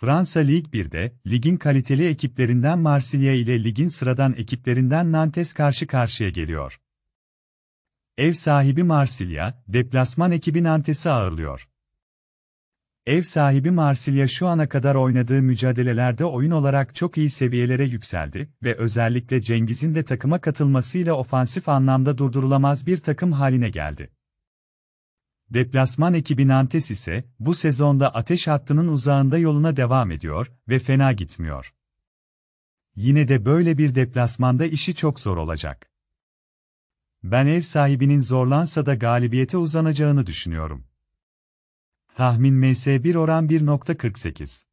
Fransa Lig 1'de, ligin kaliteli ekiplerinden Marsilya ile ligin sıradan ekiplerinden Nantes karşı karşıya geliyor. Ev sahibi Marsilya, deplasman ekibi Nantes'i ağırlıyor. Ev sahibi Marsilya şu ana kadar oynadığı mücadelelerde oyun olarak çok iyi seviyelere yükseldi ve özellikle Cengiz'in de takıma katılmasıyla ofansif anlamda durdurulamaz bir takım haline geldi. Deplasman ekibi Nantes ise bu sezonda ateş hattının uzağında yoluna devam ediyor ve fena gitmiyor. Yine de böyle bir deplasmanda işi çok zor olacak. Ben ev sahibinin zorlansa da galibiyete uzanacağını düşünüyorum. Tahmin MS1 oran 1.48